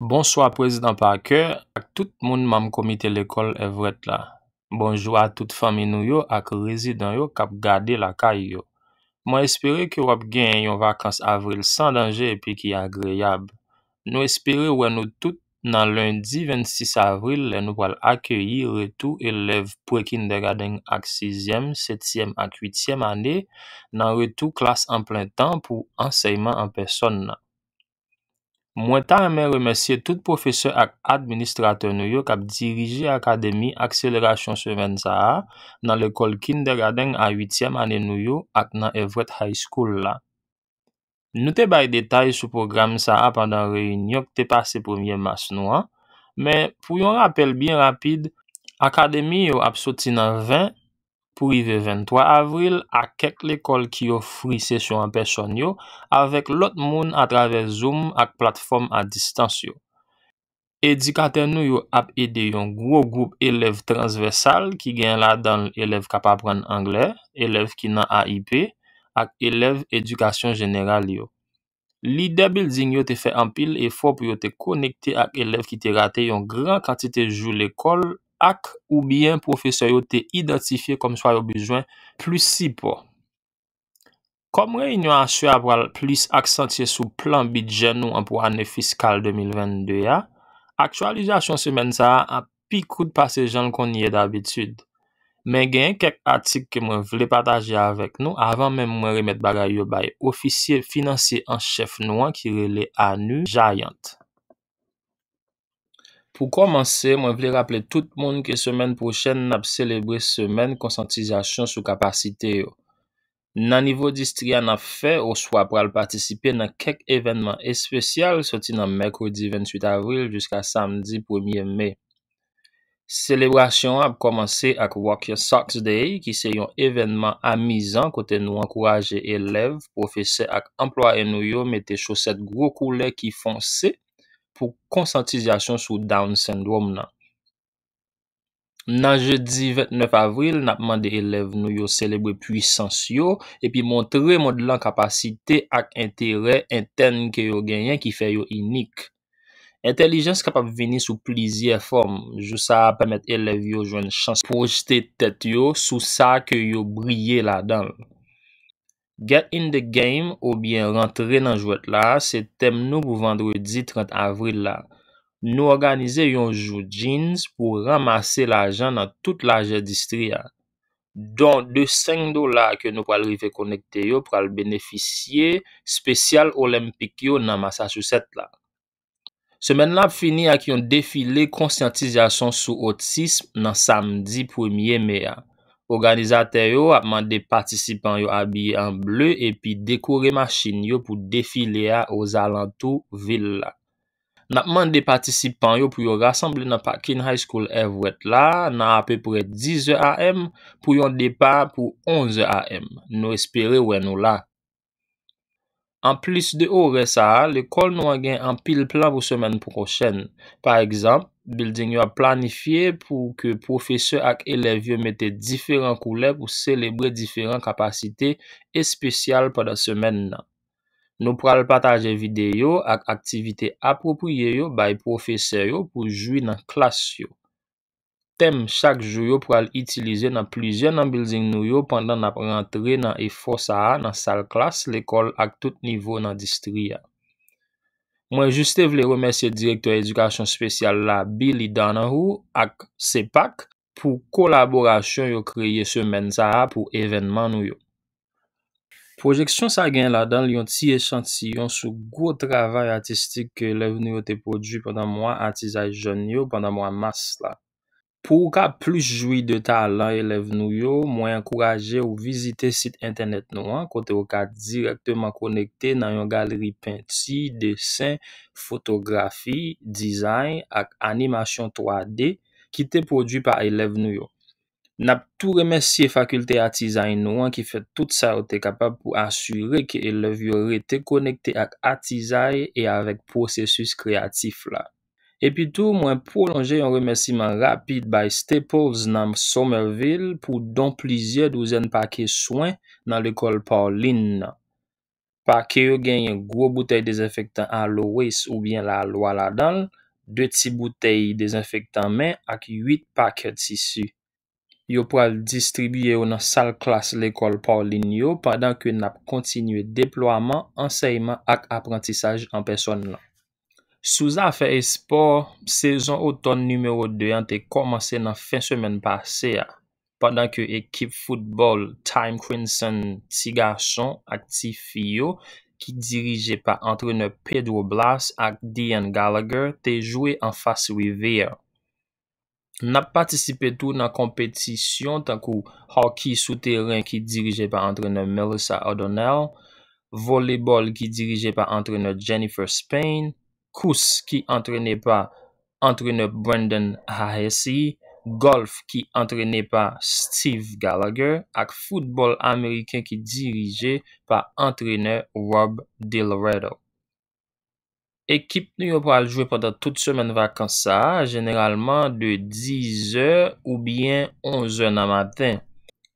Bonsoi prezident Parker, ak tout moun mam komite l'ekol evret la. Bonjou a tout fami nou yo ak rezidant yo kap gade l'akay yo. Mwen espere ki wap gen yon vakans avril san danje epi ki agreyab. Nou espere wè nou tout nan lundi 26 avril lè nou wal akyeyi retou elev prekinderaden ak 6e, 7e ak 8e ane nan retou klas an plen tan pou anseyman an person nan. Mwen ta remen remesye tout profesor ak administrateur nou yo kap diriji akademi akselerasyon seven sa a nan lekol Kindergaden a 8e ane nou yo ak nan Evret High School la. Nou te bay detay sou program sa a pandan reynyok te pase 1e mas nou a, men pou yon rapel bin rapid, akademi yo ap soti nan 20, pou ive 23 avril ak kek l'ekol ki yo free session aperson yo, avek lot moun atrave Zoom ak platform a distans yo. Edikater nou yo ap ede yon gro group eleve transversal ki gen la dan eleve kap apren angler, eleve ki nan AIP, ak eleve edukasyon general yo. Li debil zin yo te fe ampil e fo pou yo te konekte ak eleve ki te rate yon gran kantite jou l'ekol yo, ak ou byen profeseyo te identifiye kom swa yo bejwen plus sipo. Kom rey nou aswe aval plis ak sentye sou plan bidjen nou an pou ane fiskal 2022 ya, aktualizasyon semen sa a pi kou de pase jan konye d'abitud. Men gen kek atik ke mwen vle pataje avek nou avan men mwen remet bagay yo bay ofisye finansye an chef nou an ki rele anu jayant. Pou komanse, mwen vle rappele tout moun ke semen prochen n ap celebre semen konsantizasyon sou kapasite yo. Nan nivou distria n ap fe, ou swa pral patisipe nan kek evenman espesyal soti nan mekodi 28 avril jiska samdi 1e me. Selebrasyon ap komanse ak Walk Your Socks Day ki se yon evenman amizan kote nou ankoraje elev, profese ak employe nou yo mette choset gro koule ki fonse, pou konsantizasyon sou Down Sendrom nan. Nan jeudi 29 avril, napman de elev nou yo celebre puissance yo, epi montre modlan kapasite ak interè enten ke yo genyen ki fe yo inik. Intelijens kapap veni sou plizye form, jou sa apemet elev yo jwen chans projete tet yo sou sa ke yo brye la danl. Get in the game ou bien rentre nan jwet la, se tem nou pou vendredi 30 avril la. Nou organize yon jou jeans pou ramase la jan nan tout la jè distri ya. Don 2,5 do la ke nou pal rifè konekte yo pral beneficye spesyal olympik yo nan massa sou set la. Semen la fini ak yon defile konsyantizasyon sou otism nan samdi 1e mea. Organizate yo apman de patisipan yo abye an ble e pi dekore masin yo pou defile a o zalantou vil la. Napman de patisipan yo pou yo rassemble nan Parkin High School Evwet la nan appe pre 10 am pou yon depa pou 11 am. Nou espere wè nou la. An plis de ou re sa, l'ekol nou an gen an pil plan pou semen prochen. Par ekzamp, building yo a planifiye pou ke profese ak elev yo mette diferan koule pou celebre diferan kapasite espesyal pou da semen nan. Nou pral pataje videyo ak aktivite apropiye yo bay profese yo pou jwi nan klas yo. Tem chak jou yo pou al itilize nan plizye nan building nou yo pandan nap rentre nan efo sa a nan sal klas l'ekol ak tout nivou nan distri ya. Mwen juste vle remesye direktor edukasyon spesyal la Billy Donahou ak Sepak pou kolaborasyon yo kreye semen sa a pou evenman nou yo. Projeksyon sa gen la dan liyon ti esanti yon sou gwo travay artistik ke lev nou yo te podju pandan mwa artistik joun yo pandan mwa mas la. Po ou ka plus jouy de talan elev nou yo, mwen ankouraje ou vizite sit internet nou an kote ou ka direktman konekte nan yon galeri penti, desen, fotografi, dizay ak animasyon 3D ki te produy pa elev nou yo. Nap tou remesye fakulte atizay nou an ki fet tout sa ou te kapab pou asyre ki elev yore te konekte ak atizay e avek prosesus kreatif la. Epi tou, mwen prolonje yon remesiman rapit by Staples nam Somerville pou don plizye douzen pake soin nan l'ekol Pauline nan. Pake yo gen yon gwo boutei dezenfektan alo wes ou bien la alo ala dal, de ti boutei dezenfektan men ak yit pake tisu. Yo pral distribye yo nan sal klas l'ekol Pauline yo padan ke nap kontinye deploaman, enseyman ak aprantisaj an peson nan. Souza a fe espor, sezon oton numero 2 an te komanse nan fin semen pase ya. Padan ke ekip futbol, Time Crimson, ti gason ak ti fiyo, ki dirije pa antrene Pedro Blas ak Deion Gallagher te jwe an fase we ve ya. Na patisipe tou nan kompetisyon tankou hockey sou teren ki dirije pa antrene Melissa O'Donnell, volebol ki dirije pa antrene Jennifer Spain, kous ki antrene pa antrene Brandon Haisey, golf ki antrene pa Steve Gallagher, ak foutbol Ameriken ki dirije pa antrene Rob Deloreto. Ekip nou yo pa aljwe padat tout semen vakansa, generalman de 10 ou bien 11 nan matin.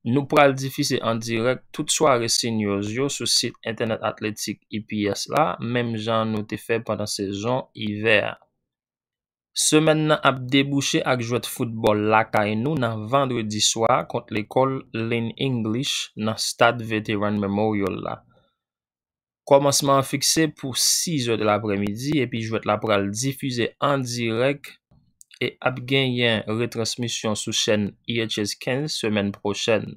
Nou pral difise an direk tout soare se nyos yo sou sit internet atletik IPS la, mem jan nou te fe pandan sezon i ver. Semen nan ap debouche ak jwet futbol la kay nou nan vendredi swa kont l'ekol Lynn English nan stad Veteran Memorial la. Komanseman fikse pou 6 yo de la premidi epi jwet la pral difise an direk e ap genyen retransmisyon sou chen IHS 15 semen pro chen.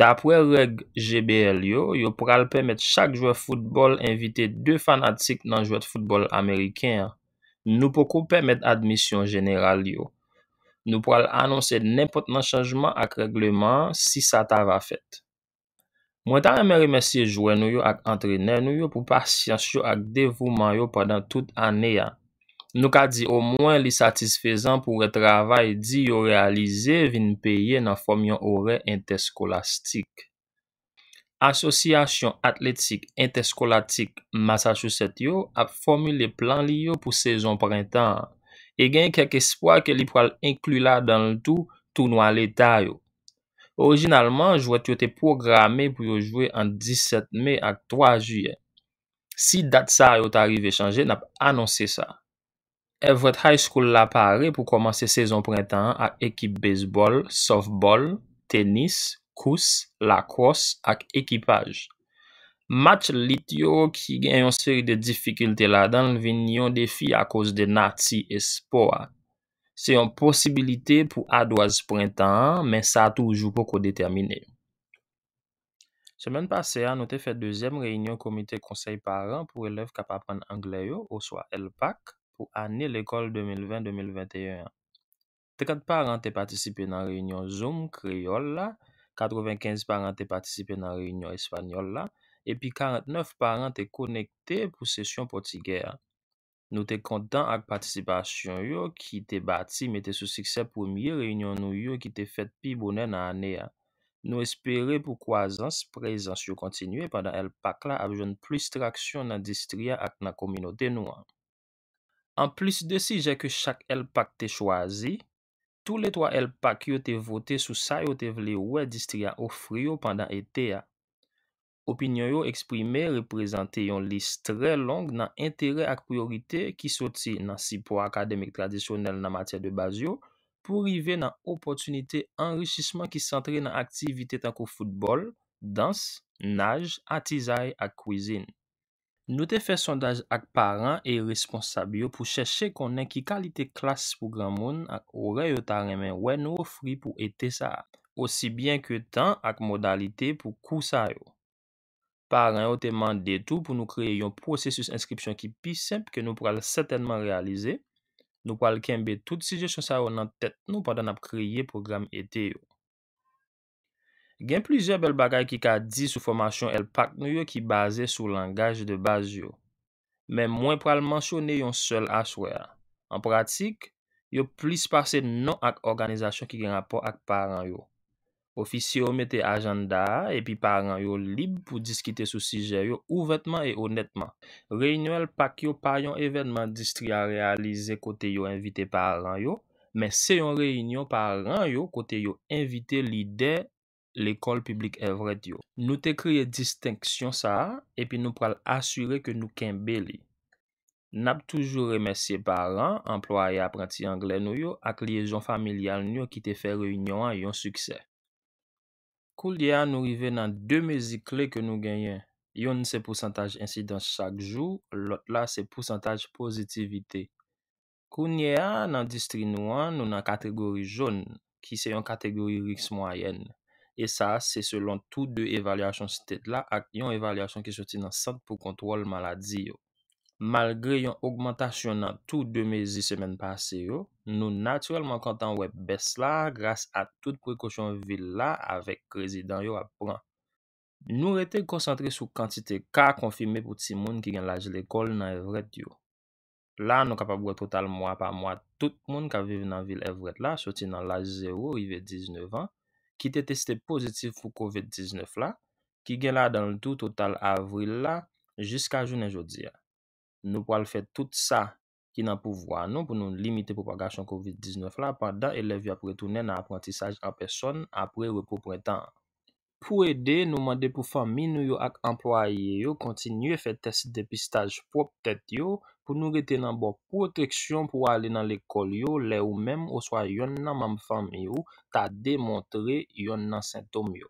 Dapre reg GBL yo, yo pral pemet chak jwè foutbol invite dè fanatik nan jwè foutbol Ameriken. Nou pokou pemet admisyon jeneral yo. Nou pral anonsen nepot nan chanjman ak regleman si sa ta va fèt. Mwen tan amè remesi jwè nou yo ak antrenè nou yo pou pasyans yo ak devouman yo padan tout anè ya. Nou ka di ou mwen li satisfezan pou re travay di yo realize vin peye nan fom yon ore interskolastik. Asosyasyon atletik interskolastik Massachusetts yo ap fomil le plan li yo pou sezon printan. E gen kek espoa ke li pral inklu la dan l tou tou nou aleta yo. Orijinalman, jou et yo te programe pou yo jwe an 17 me ak 3 juye. Si dat sa yo ta arrive chanje, nap anonsi sa. Evreth High School la pare pou komanse sezon prentan ak ekip baseball, softball, tenis, kous, lakros ak ekipaj. Match lit yo ki gen yon seri de difikilte la dan ven yon defi ak kouz de natsi espoa. Se yon posibilite pou adwaz prentan, men sa toujou pou kou determine. Semen pase a, nou te fe dezem reynyon komite konsey paran pou elev kap apan angleyo ou swa elpak. pou ane l'ekol 2020-2021. 30 paran te patisipe nan reynyon Zoom kriyol la, 95 paran te patisipe nan reynyon espanyol la, epi 49 paran te konekte pou sesyon poti ge. Nou te kontan ak patisipasyon yo ki te bati, mette sou sikse pou miye reynyon nou yo ki te fet pi bonen nan ane. Nou espere pou kwa zans prezans yo kontinye pandan el pak la avjoun plis traksyon nan distria ak nan kominote nou. An plis de si je ke chak el pak te chwazi, tou le toa el pak yo te vote sou sa yo te vle wè distria ofri yo pandan ete ya. Opinyon yo eksprime reprezentè yon lis tre long nan entere ak priorite ki soti nan sipo akademik tradisyonel nan matyè de baz yo pou rive nan opotunite anrychisman ki santre nan aktivite tanko futbol, dans, naj, atizay ak kwizin. Nou te fè sondaj ak paran e responsab yo pou chèche konen ki kalite klas pou gran moun ak orè yo ta remen wè nou ofri pou ete sa, osi byen ke tan ak modalite pou kousa yo. Paran yo te mande tou pou nou kreye yon prosesus inskription ki pi sempi ke nou pral setenman realize, nou pral kenbe tout sije chonsa yo nan tet nou pandan ap kreye program ete yo. Gen plize bel bagay ki ka di sou fomasyon el pak nou yo ki baze sou langaj de baz yo. Men mwen pral mansyone yon sel aswe a. An pratik, yo plis pase non ak organizasyon ki gen rapor ak paran yo. Ofici yo mete ajanda e pi paran yo lib pou diskite sou sije yo ouvetman e honetman. Renyon el pak yo pa yon evenman distri a realize kote yo invite paran yo. Men se yon renyon paran yo kote yo invite lidey. L'ekol publik evre diyo. Nou te kriye disteksyon sa, epi nou pral asyre ke nou ken beli. Nap toujou remesye baran, emploa e apranti angle nou yo, ak liyejon familial nou ki te fe reynyon an yon suksè. Kou liye an nou rive nan 2 mezik lè ke nou genyen. Yon se porsantaj insidans chak jou, lot la se porsantaj pozitivite. Kou niye an nan distri nou an nou nan kategori joun, ki se yon kategori riks mwayen. E sa, se selon tout de evalyasyon sitet la ak yon evalyasyon ki soti nan sant pou kontrol maladi yo. Malgre yon augmantasyon nan tout de mezi semen pase yo, nou naturalman kontan web bes la grase a tout prekosyon vil la avek rezidan yo ap pran. Nou rete konsantre sou kantite ka konfime pou ti moun ki gen laj l'ekol nan evret yo. La nou kapabwe total mwa pa mwa tout moun ka vive nan vil evret la soti nan laj zero rive 19 an. ki te teste pozitif pou COVID-19 la, ki gen la dan loutou total avril la, jiska jounen joudia. Nou pou al fè tout sa ki nan pou voan nou pou nou limite propagasyon COVID-19 la padan elevyo apretounen nan aprantisaj aperson apre repoprentan. Pou ede, nou mande pou famin nou yo ak employe yo kontinye fè test depistaj pou ptet yo, Pou nou reten nan bo proteksyon pou ale nan lekol yo, le ou mem ou swa yon nan mam fam yo, ta demontre yon nan sentom yo.